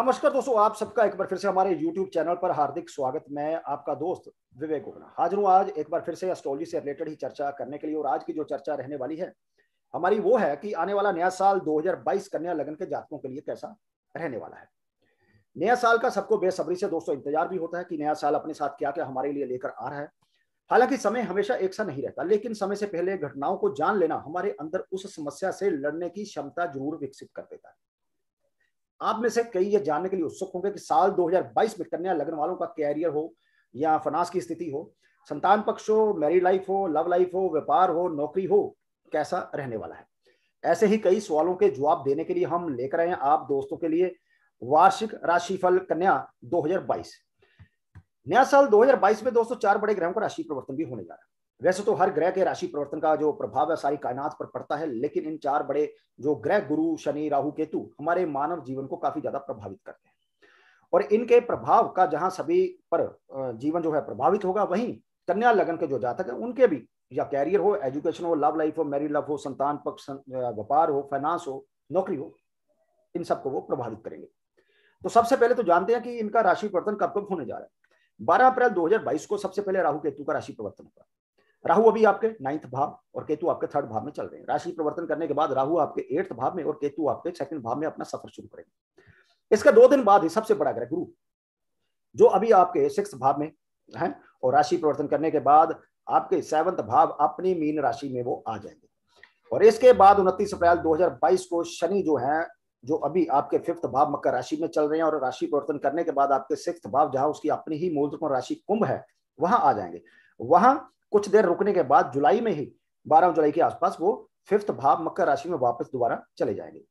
नमस्कार दोस्तों आप सबका एक बार फिर से हमारे YouTube चैनल पर हार्दिक स्वागत मैं आपका दोस्त विवेक गुप्ता हाजिर हूँ आज एक बार फिर से एस्ट्रोलॉजी से रिलेटेड ही चर्चा करने के लिए और आज की जो चर्चा रहने वाली है हमारी वो है कि आने वाला नया साल 2022 कन्या लगन के जातकों के लिए कैसा रहने वाला है नया साल का सबको बेसब्री से दोस्तों इंतजार भी होता है कि नया साल अपने साथ क्या क्या हमारे लिए लेकर आ रहा है हालांकि समय हमेशा एक सा नहीं रहता लेकिन समय से पहले घटनाओं को जान लेना हमारे अंदर उस समस्या से लड़ने की क्षमता जरूर विकसित कर देता है आप में से कई ये जानने के लिए उत्सुक होंगे कि साल 2022 में कन्या लग्न वालों का कैरियर हो या फनास की स्थिति हो संतान पक्ष हो मैरिड लाइफ हो लव लाइफ हो व्यापार हो नौकरी हो कैसा रहने वाला है ऐसे ही कई सवालों के जवाब देने के लिए हम लेकर आए हैं आप दोस्तों के लिए वार्षिक राशिफल कन्या 2022 नया साल 2022 में दोस्तों चार बड़े ग्रहों का राशि परिवर्तन भी होने जा रहा है वैसे तो हर ग्रह के राशि परिवर्तन का जो प्रभाव है सारी कायनात पर पड़ता है लेकिन इन चार बड़े जो ग्रह गुरु शनि राहु केतु हमारे मानव जीवन को काफी ज्यादा प्रभावित करते हैं और इनके प्रभाव का जहां सभी पर जीवन जो है प्रभावित होगा वहीं कन्या लगन के जो जातक है उनके भी या कैरियर हो एजुकेशन हो लव लाइफ हो मैरिड लव हो संतान पक्ष व्यापार हो फाइनेंस हो नौकरी हो इन सबको वो प्रभावित करेंगे तो सबसे पहले तो जानते हैं कि इनका राशि परिवर्तन कब कब होने जा रहा है 12 अप्रैल 2022 को सबसे पहले राहु केतु का राशि परिवर्तन होगा राहु अभी आपके नाइन्थ भाव और केतु आपके थर्ड भाव में चल रहे हैं राशि प्रवर्तन करने के बाद राहु आपके एट्थ भाव में और केतु आपके सेकंड भाव में अपना सफर शुरू करेंगे इसके दो दिन बाद ही सबसे बड़ा ग्रह गुरु जो अभी आपके सिक्स भाव में है और राशि प्रवर्तन करने के बाद आपके सेवंथ भाव अपनी मीन राशि में वो आ जाएंगे और इसके बाद उनतीस अप्रैल 2022 को शनि जो है जो अभी आपके फिफ्थ भाव मकर राशि में चल रहे हैं और राशि परिवर्तन करने के बाद आपके सिक्स भाव जहां उसकी अपनी ही मूल राशि कुंभ है वहां आ जाएंगे वहां कुछ देर रुकने के बाद जुलाई में ही बारह जुलाई के आसपास वो फिफ्थ भाव मकर राशि में वापस दोबारा चले जाएंगे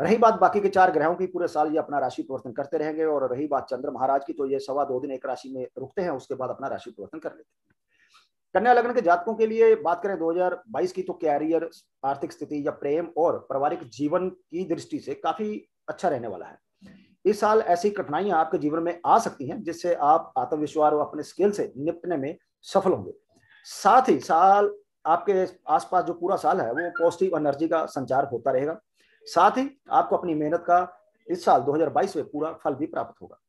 रही बात बाकी के चार ग्रहों की पूरे साल ये अपना राशि परिवर्तन करते रहेंगे और रही बात चंद्र महाराज की तो ये सवा दो दिन एक राशि में रुकते हैं उसके बाद अपना राशि परिवर्तन कर लेते हैं कन्या लग्न के जातकों के लिए बात करें 2022 की तो कैरियर आर्थिक स्थिति या प्रेम और पारिवारिक जीवन की दृष्टि से काफी अच्छा रहने वाला है इस साल ऐसी कठिनाइयां आपके जीवन में आ सकती हैं जिससे आप आत्मविश्वास और अपने स्किल से निपटने में सफल होंगे साथ ही साल आपके आसपास जो पूरा साल है वो पॉजिटिव एनर्जी का संचार होता रहेगा साथ ही आपको अपनी मेहनत का इस साल 2022 में पूरा फल भी प्राप्त होगा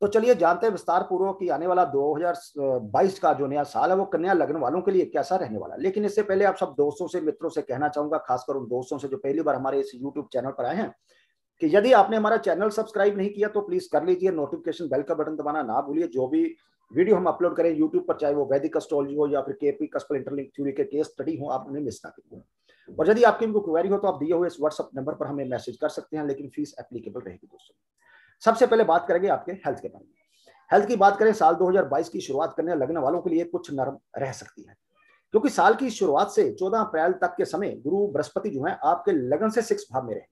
तो चलिए जानते हैं विस्तार पूर्वक कि आने वाला 2022 का जो नया साल है वो कन्या लग्न वालों के लिए कैसा रहने वाला है लेकिन इससे पहले आप सब दोस्तों से मित्रों से कहना चाहूंगा खासकर उन दोस्तों से जो पहली बार हमारे इस यूट्यूब चैनल पर आए हैं कि यदि आपने हमारा चैनल सब्सक्राइब नहीं किया तो प्लीज कर लीजिए नोटिफिकेशन बेल का बटन दबाना ना भूलिए जो भी वीडियो हम अपलोड करें यूट्यूब पर चाहे वो वैदिक एस्ट्रोलॉजी हो या फिर केपी कस्पल इंटरलिंक थ्यूरी के केस स्टडी हो आप उन्हें मिस ना करिए और यदि आपकी उनको क्वेरी हो तो आप दिए हुए इस व्हाट्सअप नंबर पर हमें मैसेज कर सकते हैं लेकिन फीस एप्लीकेबल रहेगी दोस्तों सबसे पहले बात करेंगे आपके हेल्थ के बारे में हेल्थ की बात करें साल 2022 की शुरुआत करने लगने वालों के लिए कुछ नरम रह सकती है क्योंकि साल की शुरुआत से 14 अप्रैल तक के समय गुरु बृहस्पति जो है आपके लगन से सिक्स भाव में रहे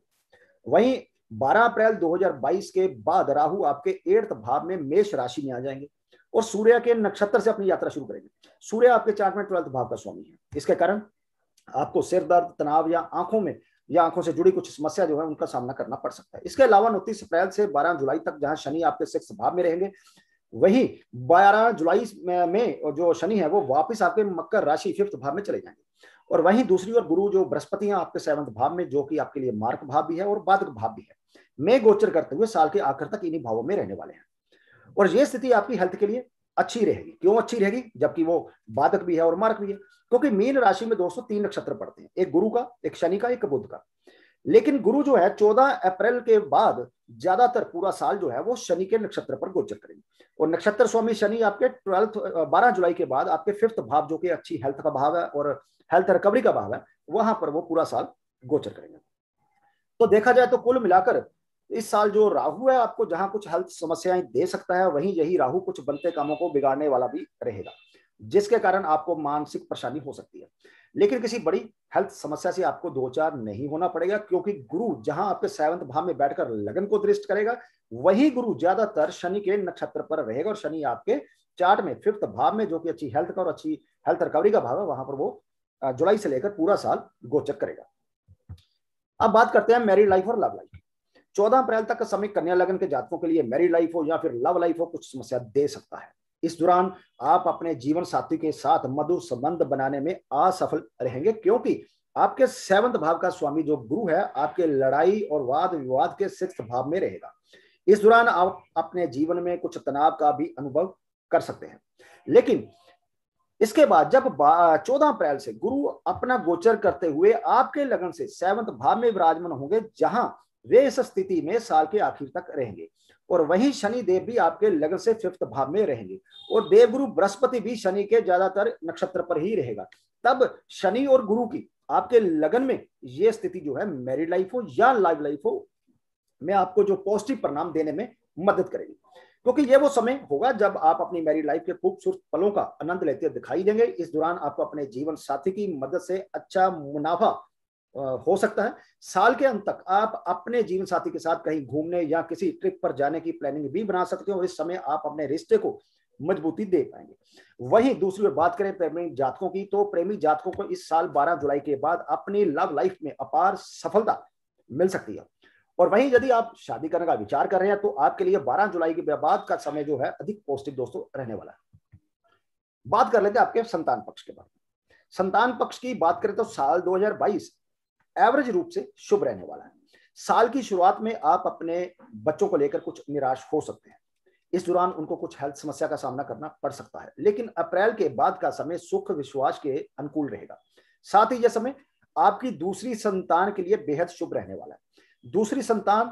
वहीं 12 अप्रैल 2022 के बाद राहु आपके एट्थ भाव में मेष राशि में आ जाएंगे और सूर्य के नक्षत्र से अपनी यात्रा शुरू करेंगे सूर्य आपके चार्ट में ट्वेल्थ भाव का स्वामी है इसके कारण आपको सिर दर्द तनाव या आंखों में या आंखों से जुड़ी कुछ समस्या जो है उनका सामना करना पड़ सकता है इसके अलावा उनतीस अप्रैल से बारह जुलाई तक जहां शनि आपके सिक्स भाव में रहेंगे वही बारह जुलाई में जो शनि है वो वापिस आपके मकर राशि फिफ्थ भाव में चले जाएंगे और वहीं दूसरी ओर गुरु जो बृहस्पति हैं आपके सेवंथ भाव में जो कि आपके लिए मार्क भाव भी है और बाधक भाव भी है में गोचर करते हुए साल के आखिर तक इन्हीं भावों में रहने वाले हैं और ये स्थिति आपकी हेल्थ के लिए अच्छी रहेगी क्यों अच्छी रहेगी जबकि वो बाधक भी है और मारक भी है क्योंकि मीन राशि में दोस्तों तीन नक्षत्र पड़ते हैं एक गुरु का एक शनि का एक बुद्ध का लेकिन गुरु जो है चौदह अप्रैल के बाद ज्यादातर पूरा साल जो है वो शनि के नक्षत्र पर गोचर करेंगे और नक्षत्र स्वामी शनि आपके ट्वेल्थ बारह जुलाई के बाद आपके फिफ्थ भाव जो कि अच्छी हेल्थ का भाव है और हेल्थ रिकवरी का भाव है वहां पर वो पूरा साल गोचर करेंगे तो देखा जाए तो कुल मिलाकर इस साल जो राहु है आपको जहां कुछ हेल्थ समस्याएं दे सकता है वहीं यही राहु कुछ बनते कामों को बिगाड़ने वाला भी रहेगा जिसके कारण आपको मानसिक परेशानी हो सकती है लेकिन किसी बड़ी हेल्थ समस्या से आपको दो चार नहीं होना पड़ेगा क्योंकि गुरु जहां आपके सेवंथ भाव में बैठकर लगन को दृष्ट करेगा वही गुरु ज्यादातर शनि के नक्षत्र पर रहेगा और शनि आपके चार्ट में फिफ्थ भाव में जो कि अच्छी हेल्थ का और अच्छी हेल्थ रिकवरी का भाव है वहां पर वो जुलाई से लेकर पूरा साल गोचर करेगा अब बात करते हैं मैरिड लाइफ और लव लाइफ चौदह अप्रैल तक का समय कन्या लगन के जातकों के लिए मैरिड लाइफ हो या फिर लव लाइफ हो कुछ समस्या दे सकता है इस दौरान आप अपने जीवन साथी के साथ मधुर संबंध बनाने में असफल रहेंगे क्योंकि आपके सेवंथ भाव का स्वामी जो गुरु है आपके लड़ाई और वाद विवाद के सिक्स भाव में रहेगा इस दौरान आप अपने जीवन में कुछ तनाव का भी अनुभव कर सकते हैं लेकिन इसके बाद जब चौदह अप्रैल से गुरु अपना गोचर करते हुए आपके लगन से सेवंथ भाव में विराजमान होंगे जहां वे इस स्थिति में साल के आखिर तक रहेंगे और वहीं शनि देव भी आपके लगन से फिफ्थ भाव में रहेंगे और देवगुरु बृहस्पति भी शनि के ज्यादातर नक्षत्र पर ही रहेगा तब शनि और गुरु की आपके लगन में ये स्थिति जो है मैरिड लाइफ हो या लाइव लाइफ हो में आपको जो पॉजिटिव परिणाम देने में मदद करेगी क्योंकि ये वो समय होगा जब आप अपनी मैरिड लाइफ के खूबसूरत पलों का आनंद लेते दिखाई देंगे इस दौरान आपको अपने जीवन साथी की मदद से अच्छा मुनाफा हो सकता है साल के अंत तक आप अपने जीवन साथी के साथ कहीं घूमने या किसी ट्रिप पर जाने की प्लानिंग भी बना सकते हो इस समय आप अपने रिश्ते को मजबूती दे पाएंगे वहीं दूसरी ओर बात करें प्रेमी जातकों की तो प्रेमी जातकों को इस साल 12 जुलाई के बाद अपनी लव लाइफ में अपार सफलता मिल सकती है और वहीं यदि आप शादी करने का विचार कर रहे हैं तो आपके लिए 12 जुलाई के बाद का समय जो है अधिक पौष्टिक दोस्तों रहने वाला है बात कर लेते हैं आपके संतान पक्ष के बारे में संतान पक्ष की बात करें तो साल 2022 एवरेज रूप से शुभ रहने वाला है साल की शुरुआत में आप अपने बच्चों को लेकर कुछ निराश हो सकते हैं इस दौरान उनको कुछ हेल्थ समस्या का सामना करना पड़ सकता है लेकिन अप्रैल के बाद का समय सुख विश्वास के अनुकूल रहेगा साथ ही यह समय आपकी दूसरी संतान के लिए बेहद शुभ रहने वाला है दूसरी संतान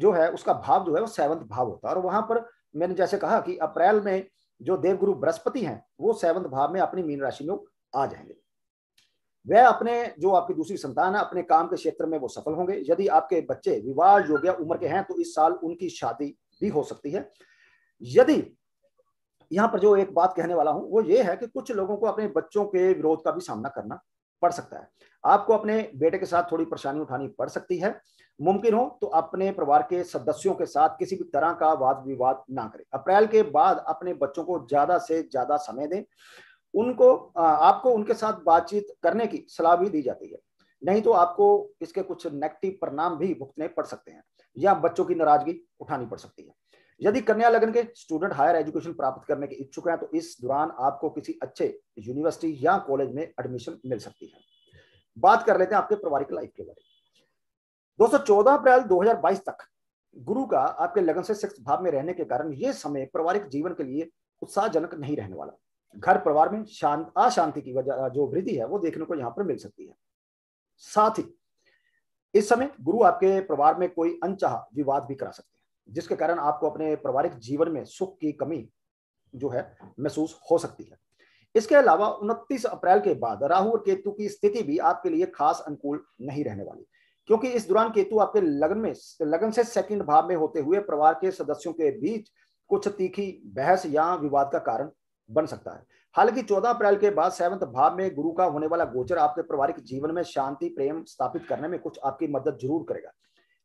जो है उसका भाव जो है वो सेवंत भाव होता है और वहां पर मैंने जैसे कहा कि अप्रैल में जो देवगुरु बृहस्पति हैं वो सेवंत भाव में अपनी मीन राशि में आ जाएंगे वह अपने जो आपकी दूसरी संतान है अपने काम के क्षेत्र में वो सफल होंगे यदि आपके बच्चे विवाह योग्य उम्र के हैं तो इस साल उनकी शादी भी हो सकती है यदि यहाँ पर जो एक बात कहने वाला हूं वो ये है कि कुछ लोगों को अपने बच्चों के विरोध का भी सामना करना पड़ सकता है आपको अपने बेटे के साथ थोड़ी परेशानी उठानी पड़ सकती है मुमकिन हो तो अपने परिवार के सदस्यों के साथ किसी भी तरह का वाद विवाद ना करें अप्रैल के बाद अपने बच्चों को ज्यादा से ज्यादा समय दें उनको आपको उनके साथ बातचीत करने की सलाह भी दी जाती है नहीं तो आपको इसके कुछ नेगेटिव परिणाम भी भुगतने पड़ सकते हैं या बच्चों की नाराजगी उठानी पड़ सकती है यदि कन्या लगन के स्टूडेंट हायर एजुकेशन प्राप्त करने के इच्छुक हैं तो इस दौरान आपको किसी अच्छे यूनिवर्सिटी या कॉलेज में एडमिशन मिल सकती है बात कर लेते हैं आपके पारिवारिक लाइफ के बारे में दोस्तों 14 अप्रैल 2022 तक गुरु का आपके लगन से सिक्स भाव में रहने के कारण ये समय पारिवारिक जीवन के लिए उत्साहजनक नहीं रहने वाला घर परिवार में शांत अशांति की वजह जो वृद्धि है वो देखने को यहाँ पर मिल सकती है साथ ही इस समय गुरु आपके परिवार में कोई अनचाह विवाद भी करा सकते हैं जिसके कारण आपको अपने पारिवारिक जीवन में सुख की कमी जो है महसूस हो सकती है इसके अलावा 29 अप्रैल के बाद राहु और केतु की स्थिति भी आपके लिए खास अनुकूल नहीं रहने वाली क्योंकि इस दौरान केतु आपके लगन में लगन से सेकंड भाव में होते हुए परिवार के सदस्यों के बीच कुछ तीखी बहस या विवाद का कारण बन सकता है हालांकि 14 अप्रैल के बाद सेवंथ भाव में गुरु का होने वाला गोचर आपके पारिवारिक जीवन में शांति प्रेम स्थापित करने में कुछ आपकी मदद जरूर करेगा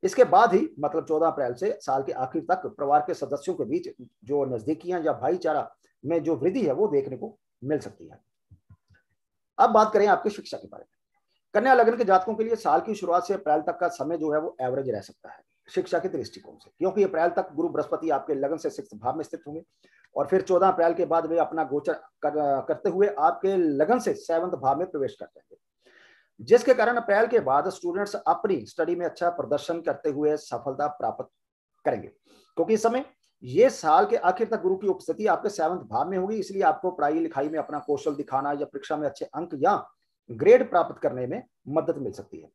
इसके बाद ही मतलब 14 अप्रैल से साल के आखिर तक परिवार के सदस्यों के बीच जो नजदीकियां या भाईचारा में जो वृद्धि है वो देखने को मिल सकती है अब बात करें आपके शिक्षा के बारे में कन्या लग्न के जातकों के लिए साल की शुरुआत से अप्रैल तक का समय जो है वो एवरेज रह सकता है शिक्षा के दृष्टिकोण से क्योंकि अप्रैल तक गुरु बृहस्पति आपके लगन से सिक्स भाव में स्थित होंगे और फिर चौदह अप्रैल के बाद वे अपना गोचर कर, करते हुए आपके लगन से सेवंथ भाव में प्रवेश करते हैं जिसके कारण अप्रैल के बाद स्टूडेंट्स अपनी स्टडी में अच्छा प्रदर्शन करते हुए सफलता प्राप्त करेंगे क्योंकि इस समय ये साल के आखिर तक गुरु की उपस्थिति आपके सेवंथ भाव में होगी इसलिए आपको पढ़ाई लिखाई में अपना कौशल दिखाना या परीक्षा में अच्छे अंक या ग्रेड प्राप्त करने में मदद मिल सकती है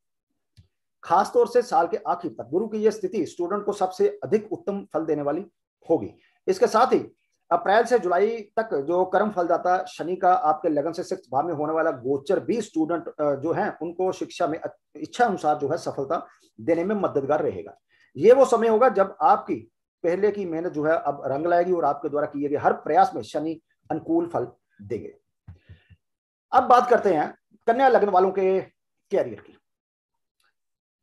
खासतौर से साल के आखिर तक गुरु की यह स्थिति स्टूडेंट को सबसे अधिक उत्तम फल देने वाली होगी इसके साथ ही अप्रैल से जुलाई तक जो कर्म फलदाता शनि का आपके लगन से सिक्स भाव में होने वाला गोचर भी स्टूडेंट जो है उनको शिक्षा में इच्छा अनुसार जो है सफलता देने में मददगार रहेगा ये वो समय होगा जब आपकी पहले की मेहनत जो है अब रंग लाएगी और आपके द्वारा किए गए हर प्रयास में शनि अनुकूल फल देंगे अब बात करते हैं कन्या लग्न वालों के कैरियर की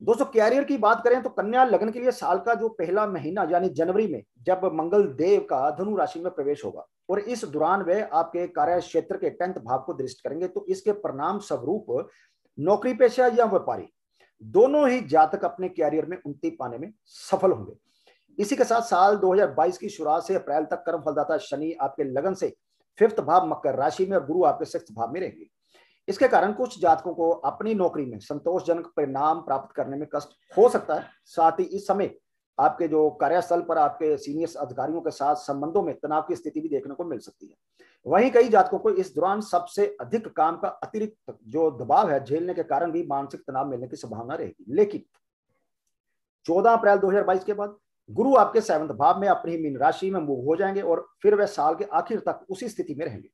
दोस्तों कैरियर की बात करें तो कन्या लग्न के लिए साल का जो पहला महीना यानी जनवरी में जब मंगल देव का धनु राशि में प्रवेश होगा और इस दौरान वे आपके कार्य क्षेत्र के टेंथ भाव को दृष्ट करेंगे तो इसके परिणाम स्वरूप नौकरी पेशा या व्यापारी दोनों ही जातक अपने कैरियर में उन्नति पाने में सफल होंगे इसी के साथ साल 2022 की शुरुआत से अप्रैल तक कर्म फलदाता शनि आपके लगन से फिफ्थ भाव मकर राशि में और गुरु आपके सिक्स भाव में रहेंगे इसके कारण कुछ जातकों को अपनी नौकरी में संतोषजनक परिणाम प्राप्त करने में कष्ट हो सकता है साथ ही इस समय आपके जो कार्यस्थल पर आपके सीनियर अधिकारियों के साथ संबंधों में तनाव की स्थिति भी देखने को मिल सकती है वहीं कई जातकों को इस दौरान सबसे अधिक काम का अतिरिक्त जो दबाव है झेलने के कारण भी मानसिक तनाव मिलने की संभावना रहेगी लेकिन 14 अप्रैल 2022 के बाद गुरु आपके सेवंथ भाव में अपनी मीन राशि में मूव हो जाएंगे और फिर वह साल के आखिर तक उसी स्थिति में रहेंगे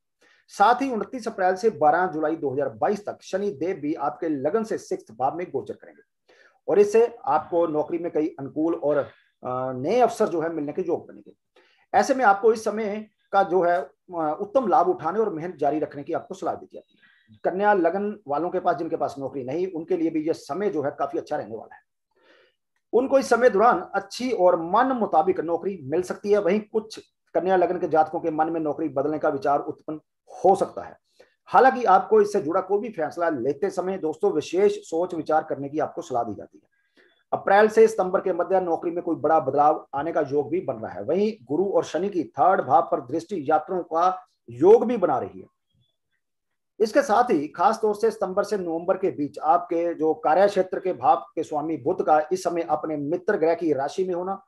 साथ ही उनतीस अप्रैल से 12 जुलाई 2022 तक शनि देव भी आपके लगन से सिक्स भाव में गोचर करेंगे और इससे आपको नौकरी में कई अनुकूल और नए अवसर जो है मिलने के योग बनेंगे ऐसे में आपको इस समय का जो है उत्तम लाभ उठाने और मेहनत जारी रखने की आपको सलाह दी जाती है कन्या लगन वालों के पास जिनके पास नौकरी नहीं उनके लिए भी यह समय जो है काफी अच्छा रहने वाला है उनको इस समय दौरान अच्छी और मन मुताबिक नौकरी मिल सकती है वहीं कुछ कन्या लगन के जातकों के मन में नौकरी बदलने का विचार उत्पन्न हो सकता है हालांकि आपको इससे जुड़ा कोई भी फैसला लेते समय दोस्तों विशेष सोच विचार करने की आपको सलाह दी जाती है अप्रैल से सितंबर के मध्य नौकरी में कोई बड़ा बदलाव आने का योग भी बन रहा है वहीं गुरु और शनि की थर्ड भाव पर दृष्टि यात्रों का योग भी बना रही है इसके साथ ही खास तौर से सितंबर से नवंबर के बीच आपके जो कार्य क्षेत्र के भाव के स्वामी बुद्ध का इस समय अपने मित्र ग्रह की राशि में होना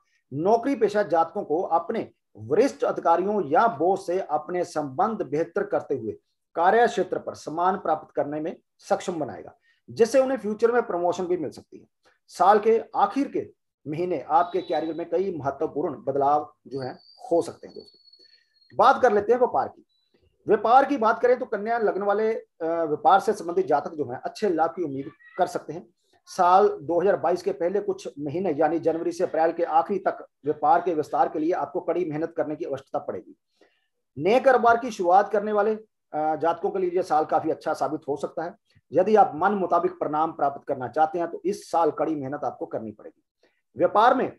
नौकरी पेशा जातकों को अपने वरिष्ठ अधिकारियों या बोस से अपने संबंध बेहतर करते हुए कार्य क्षेत्र पर सम्मान प्राप्त करने में सक्षम बनाएगा जिससे उन्हें फ्यूचर में प्रमोशन भी मिल सकती है साल के आखिर के महीने आपके कैरियर में कई महत्वपूर्ण बदलाव जो है हो सकते हैं दोस्तों बात कर लेते हैं व्यापार की व्यापार की बात करें तो कन्या लगने वाले व्यापार से संबंधित जातक जो है अच्छे लाभ की उम्मीद कर सकते हैं साल 2022 के पहले कुछ महीने यानी जनवरी से अप्रैल के आखिरी तक व्यापार के विस्तार के लिए आपको कड़ी मेहनत करने की आवश्यकता पड़ेगी नए कारोबार की शुरुआत करने वाले जातकों के लिए यह साल काफी अच्छा साबित हो सकता है यदि आप मन मुताबिक परिणाम प्राप्त करना चाहते हैं तो इस साल कड़ी मेहनत आपको करनी पड़ेगी व्यापार में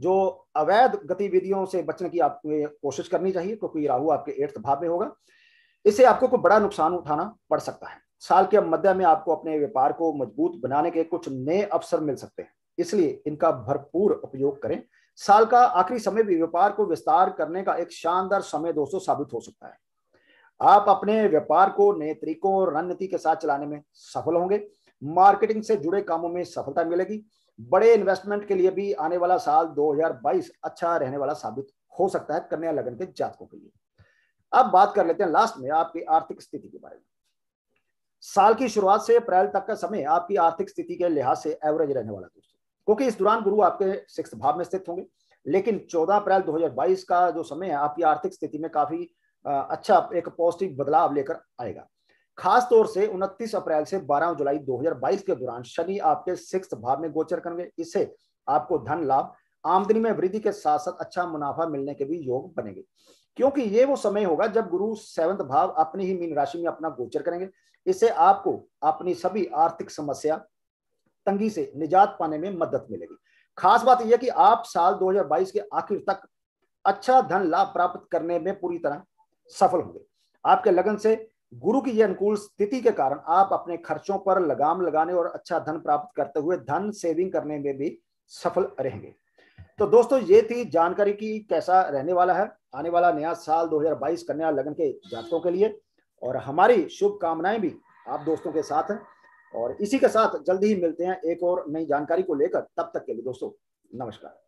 जो अवैध गतिविधियों से बचने की आपको कोशिश करनी चाहिए क्योंकि राहु आपके एट्थ भाव में होगा इससे आपको कोई बड़ा नुकसान उठाना पड़ सकता है साल के मध्य में आपको अपने व्यापार को मजबूत बनाने के कुछ नए अवसर मिल सकते हैं इसलिए इनका भरपूर उपयोग करें साल का आखिरी समय भी व्यापार को विस्तार करने का एक शानदार समय दोस्तों साबित हो सकता है आप अपने व्यापार को नए तरीकों और रणनीति के साथ चलाने में सफल होंगे मार्केटिंग से जुड़े कामों में सफलता मिलेगी बड़े इन्वेस्टमेंट के लिए भी आने वाला साल 2022 अच्छा रहने वाला साबित हो सकता है कन्या लगन के जातकों के लिए अब बात कर लेते हैं लास्ट में आपकी आर्थिक स्थिति के बारे में साल की शुरुआत से अप्रैल तक का समय आपकी आर्थिक स्थिति के लिहाज से एवरेज रहने वाला दोस्तों क्योंकि इस दौरान गुरु आपके सिक्स भाव में स्थित होंगे लेकिन 14 अप्रैल 2022 का जो समय है आपकी आर्थिक स्थिति में काफी अच्छा एक पॉजिटिव बदलाव लेकर आएगा खास तौर से 29 अप्रैल से 12 जुलाई 2022 के दौरान शनि आपके सिक्स भाव में गोचर करेंगे इससे आपको धन लाभ आमदनी में वृद्धि के साथ साथ अच्छा मुनाफा मिलने के भी योग बनेंगे क्योंकि ये वो समय होगा जब गुरु सेवंत भाव अपनी ही मीन राशि में अपना गोचर करेंगे इससे आपको अपनी सभी आर्थिक समस्या तंगी से निजात पाने में मदद मिलेगी खास बात यह कि आप साल 2022 के आखिर तक अच्छा धन लाभ प्राप्त करने में पूरी तरह सफल होंगे आपके लगन से गुरु की यह अनुकूल स्थिति के कारण आप अपने खर्चों पर लगाम लगाने और अच्छा धन प्राप्त करते हुए धन सेविंग करने में भी सफल रहेंगे तो दोस्तों ये थी जानकारी की कैसा रहने वाला है आने वाला नया साल 2022 कन्या लगन के जातकों के लिए और हमारी शुभकामनाएं भी आप दोस्तों के साथ हैं और इसी के साथ जल्दी ही मिलते हैं एक और नई जानकारी को लेकर तब तक के लिए दोस्तों नमस्कार